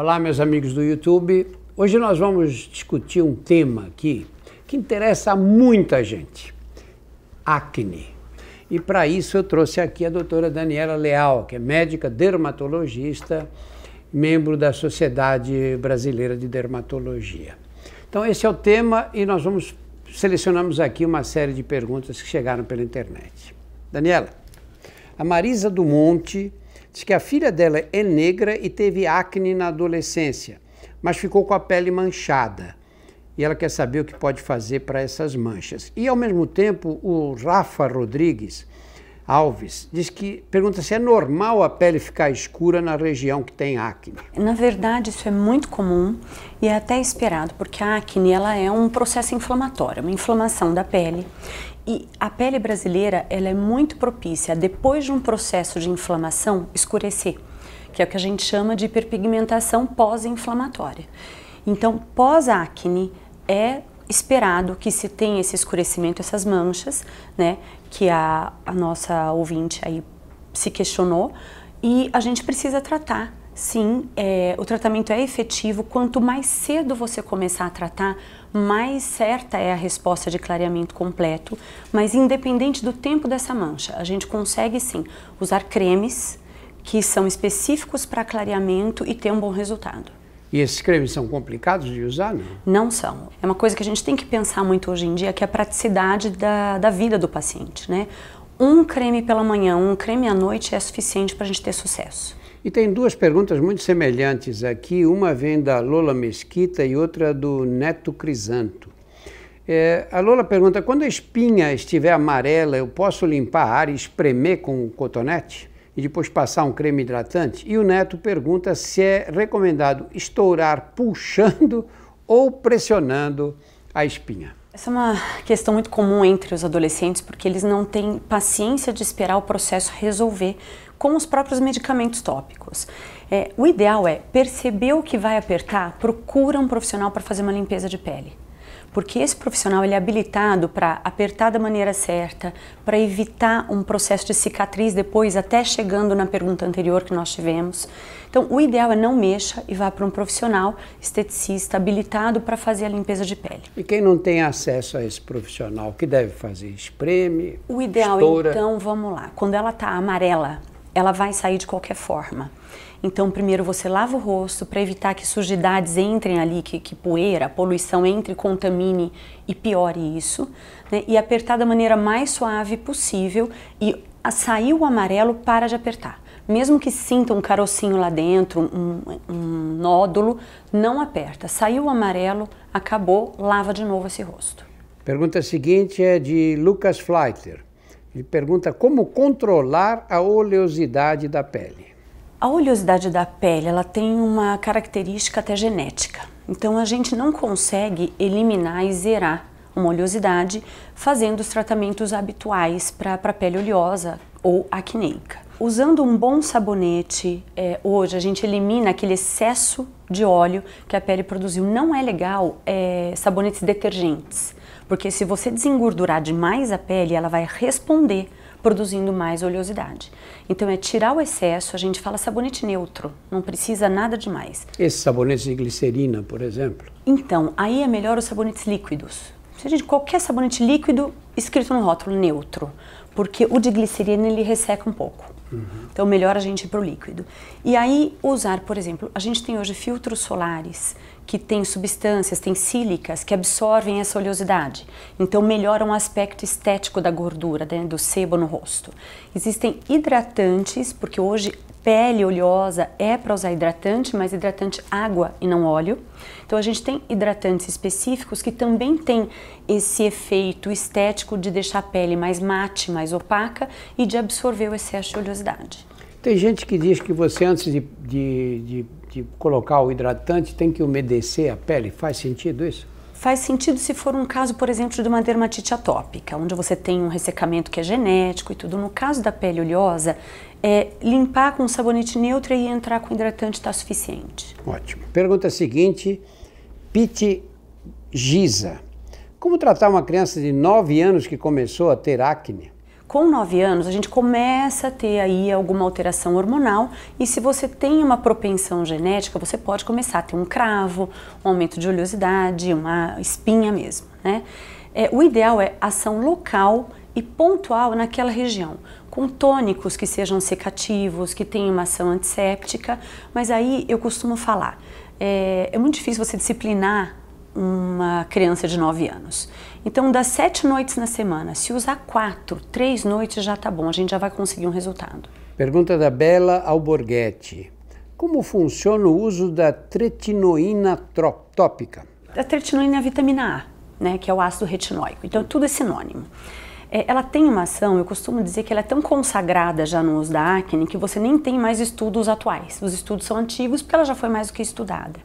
Olá, meus amigos do YouTube. Hoje nós vamos discutir um tema aqui que interessa a muita gente: acne. E para isso eu trouxe aqui a doutora Daniela Leal, que é médica dermatologista, membro da Sociedade Brasileira de Dermatologia. Então, esse é o tema e nós vamos selecionamos aqui uma série de perguntas que chegaram pela internet. Daniela, a Marisa do Monte Diz que a filha dela é negra e teve acne na adolescência, mas ficou com a pele manchada. E ela quer saber o que pode fazer para essas manchas. E, ao mesmo tempo, o Rafa Rodrigues Alves diz que pergunta se é normal a pele ficar escura na região que tem acne. Na verdade, isso é muito comum e é até esperado, porque a acne ela é um processo inflamatório, uma inflamação da pele. E a pele brasileira ela é muito propícia, depois de um processo de inflamação, escurecer, que é o que a gente chama de hiperpigmentação pós-inflamatória. Então, pós-acne é esperado que se tenha esse escurecimento, essas manchas, né? que a, a nossa ouvinte aí se questionou e a gente precisa tratar. Sim, é, o tratamento é efetivo. Quanto mais cedo você começar a tratar, mais certa é a resposta de clareamento completo. Mas independente do tempo dessa mancha, a gente consegue sim usar cremes que são específicos para clareamento e ter um bom resultado. E esses cremes são complicados de usar? Não? não são. É uma coisa que a gente tem que pensar muito hoje em dia, que é a praticidade da, da vida do paciente. Né? Um creme pela manhã, um creme à noite é suficiente para a gente ter sucesso. E tem duas perguntas muito semelhantes aqui, uma vem da Lola Mesquita e outra do Neto Crisanto. É, a Lola pergunta: quando a espinha estiver amarela, eu posso limpar a área e espremer com cotonete? e depois passar um creme hidratante? E o neto pergunta se é recomendado estourar puxando ou pressionando a espinha. Essa é uma questão muito comum entre os adolescentes porque eles não têm paciência de esperar o processo resolver com os próprios medicamentos tópicos. É, o ideal é perceber o que vai apertar, procura um profissional para fazer uma limpeza de pele porque esse profissional ele é habilitado para apertar da maneira certa, para evitar um processo de cicatriz depois, até chegando na pergunta anterior que nós tivemos. Então, o ideal é não mexa e vá para um profissional esteticista habilitado para fazer a limpeza de pele. E quem não tem acesso a esse profissional, o que deve fazer? Espreme? O ideal, estoura. então, vamos lá. Quando ela está amarela, ela vai sair de qualquer forma. Então, primeiro você lava o rosto para evitar que sujidades entrem ali, que, que poeira, poluição entre, contamine e piore isso. Né? E apertar da maneira mais suave possível e sair o amarelo, para de apertar. Mesmo que sinta um carocinho lá dentro, um, um nódulo, não aperta. Saiu o amarelo, acabou, lava de novo esse rosto. Pergunta seguinte é de Lucas Fleiter. Ele pergunta como controlar a oleosidade da pele. A oleosidade da pele, ela tem uma característica até genética. Então a gente não consegue eliminar e zerar uma oleosidade fazendo os tratamentos habituais para a pele oleosa ou acneica. Usando um bom sabonete, é, hoje a gente elimina aquele excesso de óleo que a pele produziu. Não é legal é, sabonetes detergentes, porque se você desengordurar demais a pele, ela vai responder produzindo mais oleosidade. Então é tirar o excesso, a gente fala sabonete neutro, não precisa nada demais. Esses sabonetes de glicerina, por exemplo? Então, aí é melhor os sabonetes líquidos. Se a gente, qualquer sabonete líquido escrito no rótulo neutro, porque o de glicerina ele resseca um pouco. Uhum. Então, melhor a gente ir para o líquido. E aí, usar, por exemplo, a gente tem hoje filtros solares que tem substâncias, tem sílicas que absorvem essa oleosidade, então melhoram o aspecto estético da gordura, né, do sebo no rosto. Existem hidratantes, porque hoje pele oleosa é para usar hidratante, mas hidratante água e não óleo. Então a gente tem hidratantes específicos que também tem esse efeito estético de deixar a pele mais mate, mais opaca e de absorver o excesso de oleosidade. Tem gente que diz que você antes de, de, de de colocar o hidratante tem que umedecer a pele? Faz sentido isso? Faz sentido se for um caso, por exemplo, de uma dermatite atópica, onde você tem um ressecamento que é genético e tudo. No caso da pele oleosa, é, limpar com um sabonete neutro e entrar com hidratante está suficiente. Ótimo. Pergunta seguinte, Pete Giza. Como tratar uma criança de 9 anos que começou a ter acne? Com 9 anos, a gente começa a ter aí alguma alteração hormonal e se você tem uma propensão genética, você pode começar a ter um cravo, um aumento de oleosidade, uma espinha mesmo, né? É, o ideal é ação local e pontual naquela região, com tônicos que sejam secativos, que tenham uma ação antisséptica, mas aí eu costumo falar, é, é muito difícil você disciplinar uma criança de 9 anos. Então, das sete noites na semana, se usar quatro, três noites já está bom, a gente já vai conseguir um resultado. Pergunta da Bela Alborguete. Como funciona o uso da tretinoína tópica? A tretinoína é a vitamina A, né, que é o ácido retinóico. Então, tudo é sinônimo. É, ela tem uma ação, eu costumo dizer que ela é tão consagrada já no uso da acne que você nem tem mais estudos atuais. Os estudos são antigos porque ela já foi mais do que estudada.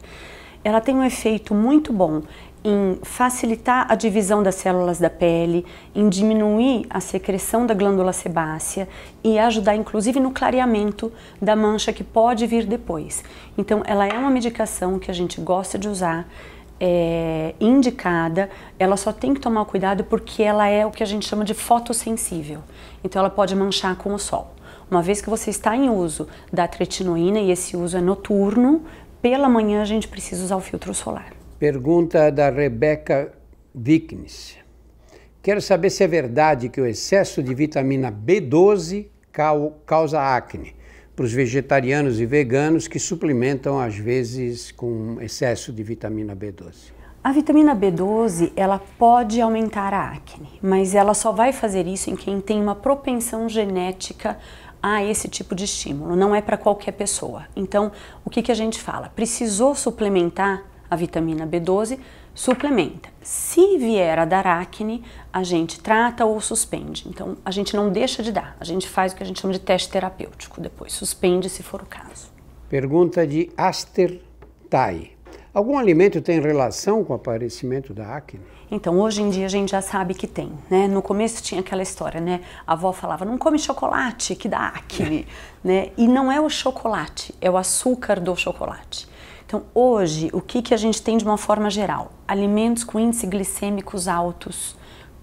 Ela tem um efeito muito bom em facilitar a divisão das células da pele, em diminuir a secreção da glândula sebácea e ajudar inclusive no clareamento da mancha que pode vir depois. Então, ela é uma medicação que a gente gosta de usar, é indicada, ela só tem que tomar cuidado porque ela é o que a gente chama de fotossensível. Então, ela pode manchar com o sol. Uma vez que você está em uso da tretinoína e esse uso é noturno, pela manhã a gente precisa usar o filtro solar. Pergunta da Rebeca Vicknes. Quero saber se é verdade que o excesso de vitamina B12 causa acne para os vegetarianos e veganos que suplementam às vezes com excesso de vitamina B12. A vitamina B12 ela pode aumentar a acne, mas ela só vai fazer isso em quem tem uma propensão genética a esse tipo de estímulo, não é para qualquer pessoa. Então, o que, que a gente fala? Precisou suplementar a vitamina B12, suplementa. Se vier a dar acne, a gente trata ou suspende. Então, a gente não deixa de dar, a gente faz o que a gente chama de teste terapêutico depois, suspende se for o caso. Pergunta de Aster Tai. Algum alimento tem relação com o aparecimento da acne? Então, hoje em dia a gente já sabe que tem, né? No começo tinha aquela história, né? A avó falava, não come chocolate que dá acne, né? E não é o chocolate, é o açúcar do chocolate. Então, hoje, o que, que a gente tem de uma forma geral? Alimentos com índice glicêmicos altos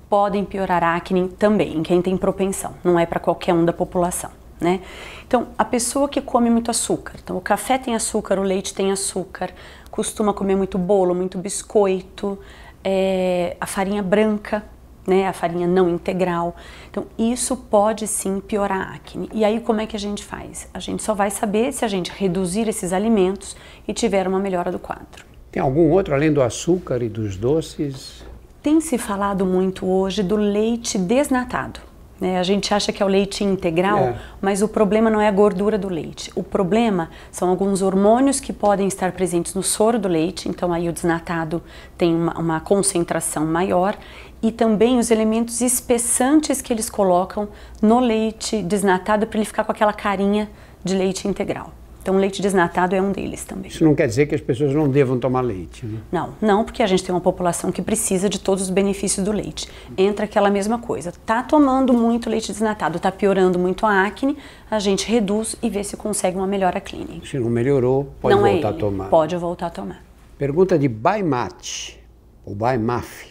podem piorar a acne também, em quem tem propensão, não é para qualquer um da população. Né? Então, a pessoa que come muito açúcar, então o café tem açúcar, o leite tem açúcar, costuma comer muito bolo, muito biscoito, é, a farinha branca né, a farinha não integral. Então, isso pode sim piorar a acne. E aí, como é que a gente faz? A gente só vai saber se a gente reduzir esses alimentos e tiver uma melhora do quadro. Tem algum outro além do açúcar e dos doces? Tem se falado muito hoje do leite desnatado. Né? A gente acha que é o leite integral, é. mas o problema não é a gordura do leite. O problema são alguns hormônios que podem estar presentes no soro do leite, então aí o desnatado tem uma, uma concentração maior e também os elementos espessantes que eles colocam no leite desnatado para ele ficar com aquela carinha de leite integral. Então, leite desnatado é um deles também. Isso não quer dizer que as pessoas não devam tomar leite, né? Não, não, porque a gente tem uma população que precisa de todos os benefícios do leite. Entra aquela mesma coisa. Tá tomando muito leite desnatado, tá piorando muito a acne, a gente reduz e vê se consegue uma melhora clínica. Se não melhorou, pode não é voltar é a tomar. Pode voltar a tomar. Pergunta de Baimate, ou Baimaf.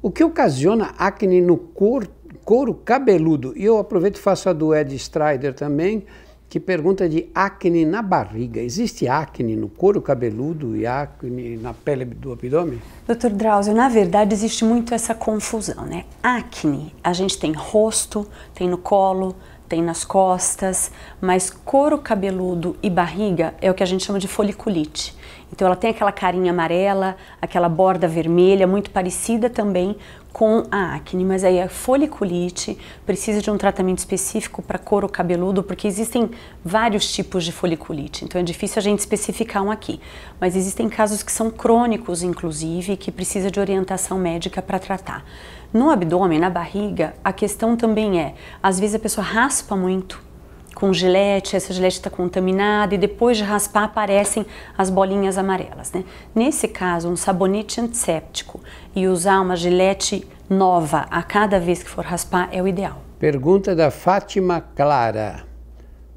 O que ocasiona acne no couro, couro cabeludo? E eu aproveito e faço a do Ed Strider também, que pergunta de acne na barriga. Existe acne no couro cabeludo e acne na pele do abdômen? Dr. Drauzio, na verdade existe muito essa confusão, né? Acne, a gente tem rosto, tem no colo, tem nas costas, mas couro cabeludo e barriga é o que a gente chama de foliculite. Então ela tem aquela carinha amarela, aquela borda vermelha, muito parecida também com a acne, mas aí a foliculite precisa de um tratamento específico para couro cabeludo, porque existem vários tipos de foliculite, então é difícil a gente especificar um aqui. Mas existem casos que são crônicos, inclusive, que precisa de orientação médica para tratar. No abdômen, na barriga, a questão também é, às vezes a pessoa raspa muito, com gilete, essa gilete está contaminada e depois de raspar aparecem as bolinhas amarelas. Né? Nesse caso, um sabonete antisséptico e usar uma gilete nova a cada vez que for raspar é o ideal. Pergunta da Fátima Clara.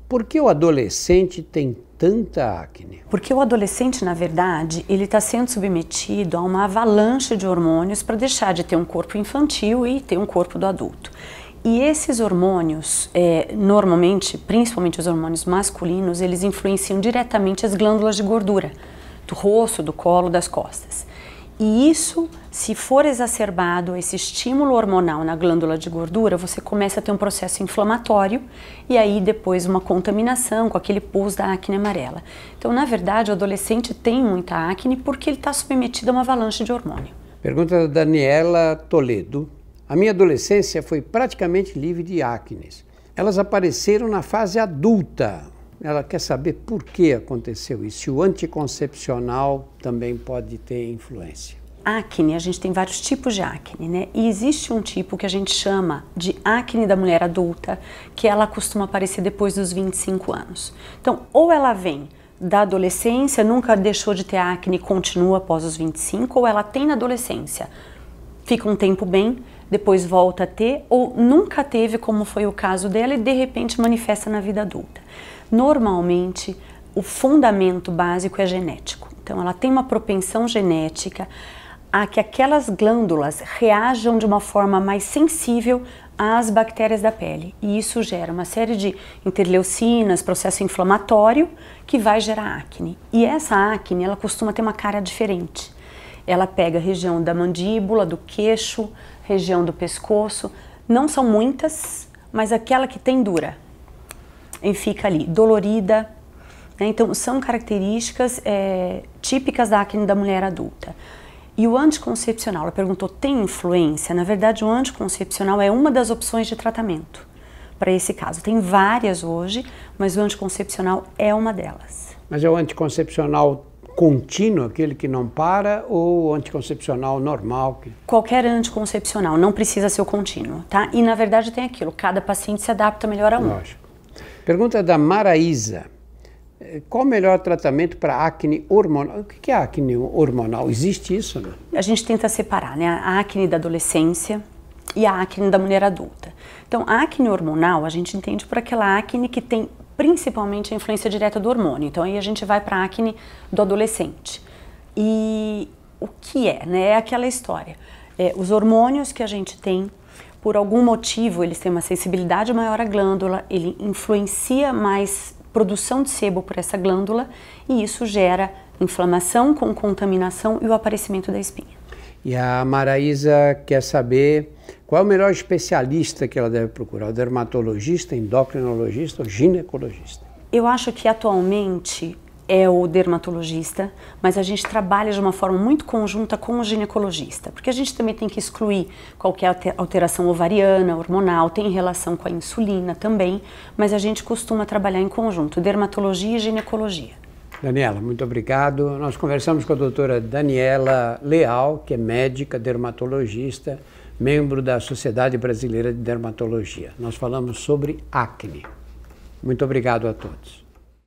Por que o adolescente tem tanta acne? Porque o adolescente, na verdade, ele está sendo submetido a uma avalanche de hormônios para deixar de ter um corpo infantil e ter um corpo do adulto. E esses hormônios, é, normalmente, principalmente os hormônios masculinos, eles influenciam diretamente as glândulas de gordura do rosto, do colo, das costas. E isso, se for exacerbado, esse estímulo hormonal na glândula de gordura, você começa a ter um processo inflamatório e aí depois uma contaminação com aquele pus da acne amarela. Então, na verdade, o adolescente tem muita acne porque ele está submetido a uma avalanche de hormônio. Pergunta da Daniela Toledo. A minha adolescência foi praticamente livre de acnes. Elas apareceram na fase adulta. Ela quer saber por que aconteceu isso, se o anticoncepcional também pode ter influência. Acne, a gente tem vários tipos de acne, né? E existe um tipo que a gente chama de acne da mulher adulta, que ela costuma aparecer depois dos 25 anos. Então, ou ela vem da adolescência, nunca deixou de ter acne e continua após os 25, ou ela tem na adolescência, fica um tempo bem, depois volta a ter ou nunca teve, como foi o caso dela, e de repente manifesta na vida adulta. Normalmente, o fundamento básico é genético. Então, ela tem uma propensão genética a que aquelas glândulas reajam de uma forma mais sensível às bactérias da pele. E isso gera uma série de interleucinas, processo inflamatório, que vai gerar acne. E essa acne, ela costuma ter uma cara diferente. Ela pega a região da mandíbula, do queixo, região do pescoço. Não são muitas, mas aquela que tem dura e fica ali dolorida. Né? Então, são características é, típicas da acne da mulher adulta. E o anticoncepcional, ela perguntou, tem influência? Na verdade, o anticoncepcional é uma das opções de tratamento para esse caso. Tem várias hoje, mas o anticoncepcional é uma delas. Mas é o anticoncepcional contínuo, aquele que não para, ou anticoncepcional normal? Qualquer anticoncepcional, não precisa ser o contínuo, tá? E na verdade tem aquilo, cada paciente se adapta melhor a um. Lógico. Pergunta da Maraísa. Eh, qual o melhor tratamento para acne hormonal? O que é acne hormonal? Existe isso? Né? A gente tenta separar né? a acne da adolescência e a acne da mulher adulta. Então, a acne hormonal a gente entende por aquela acne que tem principalmente a influência direta do hormônio. Então aí a gente vai para a acne do adolescente. E o que é, né? É aquela história. É, os hormônios que a gente tem, por algum motivo, eles têm uma sensibilidade maior à glândula, ele influencia mais produção de sebo por essa glândula e isso gera inflamação com contaminação e o aparecimento da espinha. E a Maraísa quer saber qual é o melhor especialista que ela deve procurar: o dermatologista, endocrinologista ou ginecologista? Eu acho que atualmente é o dermatologista, mas a gente trabalha de uma forma muito conjunta com o ginecologista, porque a gente também tem que excluir qualquer alteração ovariana, hormonal, tem relação com a insulina também, mas a gente costuma trabalhar em conjunto, dermatologia e ginecologia. Daniela, muito obrigado. Nós conversamos com a doutora Daniela Leal, que é médica, dermatologista, membro da Sociedade Brasileira de Dermatologia. Nós falamos sobre acne. Muito obrigado a todos.